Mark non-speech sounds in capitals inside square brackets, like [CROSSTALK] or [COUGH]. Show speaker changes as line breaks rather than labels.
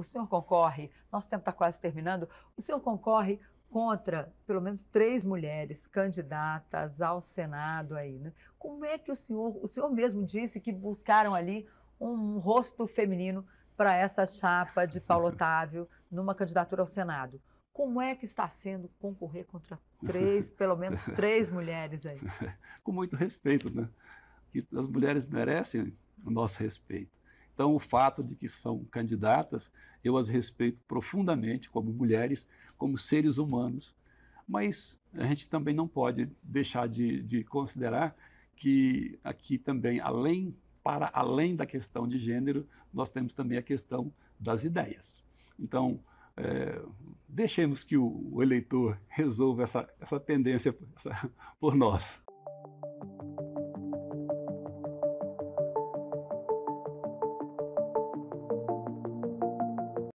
o senhor concorre, nosso tempo está quase terminando, o senhor concorre contra pelo menos três mulheres candidatas ao Senado aí. Né? Como é que o senhor, o senhor mesmo disse que buscaram ali um rosto feminino para essa chapa de Paulo [LAUGHS] Otávio numa candidatura ao Senado. Como é que está sendo concorrer contra
três, [LAUGHS] pelo menos três
mulheres aí?
[LAUGHS] Com muito respeito, né? Que as mulheres merecem o nosso respeito. Então, o fato de que são candidatas, eu as respeito profundamente como mulheres, como seres humanos. Mas a gente também não pode deixar de, de considerar que aqui também, além para além da questão de gênero, nós temos também a questão das ideias. Então, é, deixemos que o, o, eleitor resolva essa, essa pendência essa, por nós.